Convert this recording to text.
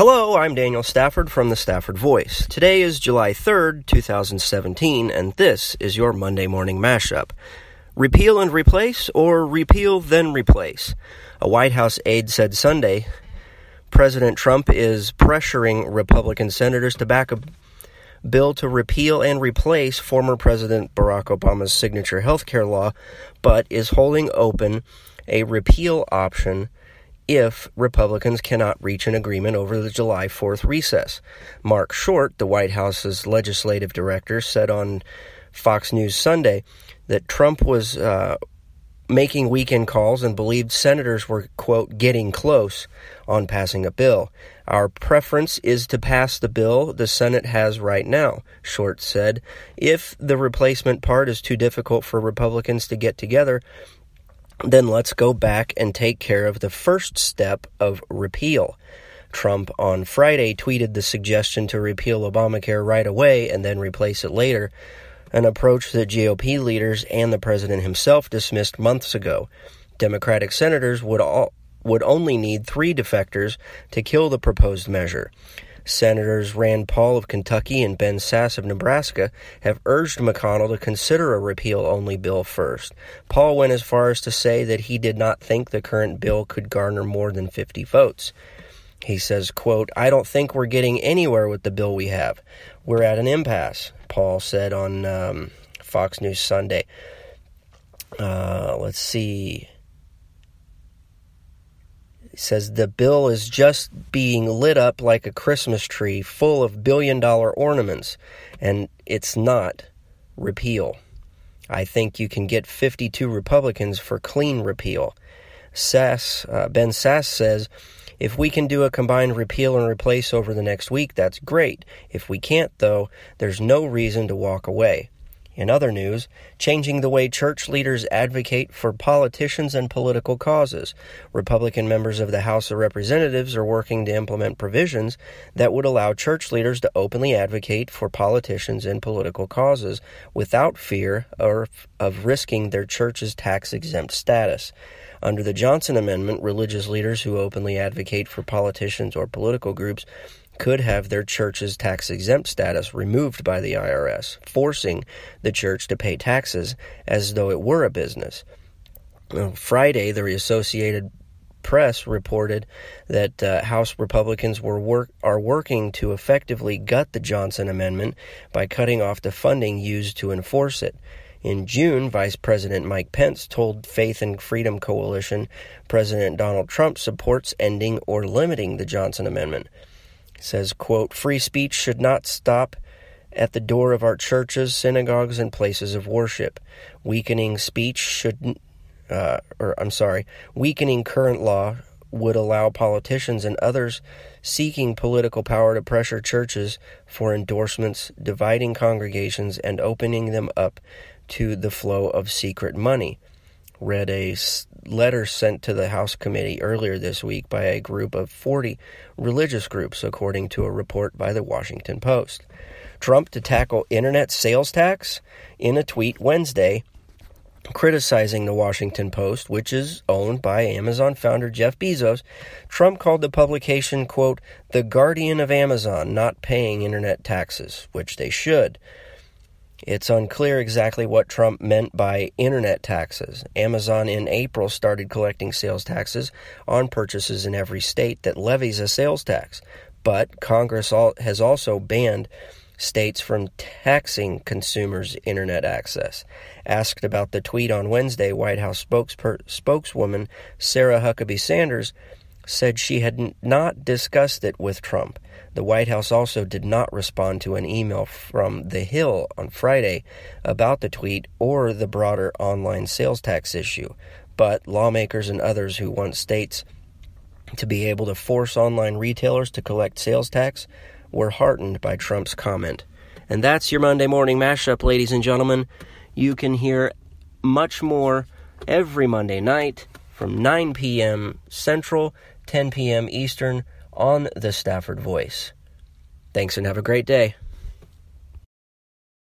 Hello, I'm Daniel Stafford from the Stafford Voice. Today is July 3rd, 2017, and this is your Monday morning mashup. Repeal and replace, or repeal then replace? A White House aide said Sunday President Trump is pressuring Republican senators to back a bill to repeal and replace former President Barack Obama's signature health care law, but is holding open a repeal option if Republicans cannot reach an agreement over the July 4th recess. Mark Short, the White House's legislative director, said on Fox News Sunday that Trump was uh, making weekend calls and believed senators were, quote, getting close on passing a bill. Our preference is to pass the bill the Senate has right now, Short said. If the replacement part is too difficult for Republicans to get together, then let's go back and take care of the first step of repeal. Trump on Friday tweeted the suggestion to repeal Obamacare right away and then replace it later, an approach that GOP leaders and the president himself dismissed months ago. Democratic senators would all would only need 3 defectors to kill the proposed measure. Senators Rand Paul of Kentucky and Ben Sass of Nebraska have urged McConnell to consider a repeal only bill first. Paul went as far as to say that he did not think the current bill could garner more than 50 votes. He says, quote, I don't think we're getting anywhere with the bill we have. We're at an impasse, Paul said on um, Fox News Sunday. Uh, let's see says the bill is just being lit up like a Christmas tree full of billion dollar ornaments, and it's not repeal. I think you can get 52 Republicans for clean repeal. Sass, uh, ben Sass says, if we can do a combined repeal and replace over the next week, that's great. If we can't, though, there's no reason to walk away. In other news, changing the way church leaders advocate for politicians and political causes. Republican members of the House of Representatives are working to implement provisions that would allow church leaders to openly advocate for politicians and political causes without fear of risking their church's tax exempt status. Under the Johnson Amendment, religious leaders who openly advocate for politicians or political groups could have their church's tax exempt status removed by the IRS, forcing the church to pay taxes as though it were a business. On Friday, the Associated Press reported that uh, House Republicans were work, are working to effectively gut the Johnson Amendment by cutting off the funding used to enforce it. In June, Vice President Mike Pence told Faith and Freedom Coalition President Donald Trump supports ending or limiting the Johnson Amendment says, quote, Free speech should not stop at the door of our churches, synagogues, and places of worship. Weakening speech shouldn't, uh, or I'm sorry, weakening current law would allow politicians and others seeking political power to pressure churches for endorsements, dividing congregations, and opening them up to the flow of secret money. Read a letter sent to the House committee earlier this week by a group of 40 religious groups, according to a report by the Washington Post. Trump to tackle internet sales tax in a tweet Wednesday criticizing the Washington Post, which is owned by Amazon founder Jeff Bezos, Trump called the publication, quote, the guardian of Amazon not paying internet taxes, which they should. It's unclear exactly what Trump meant by internet taxes. Amazon in April started collecting sales taxes on purchases in every state that levies a sales tax, but Congress has also banned states from taxing consumers' internet access. Asked about the tweet on Wednesday, White House spokesper- spokeswoman Sarah Huckabee Sanders said she had not discussed it with Trump. The White House also did not respond to an email from The Hill on Friday about the tweet or the broader online sales tax issue, but lawmakers and others who want states to be able to force online retailers to collect sales tax were heartened by Trump's comment. And that's your Monday morning mashup, ladies and gentlemen. You can hear much more every Monday night from 9 p.m. Central, 10 p.m. Eastern on the Stafford Voice. Thanks and have a great day.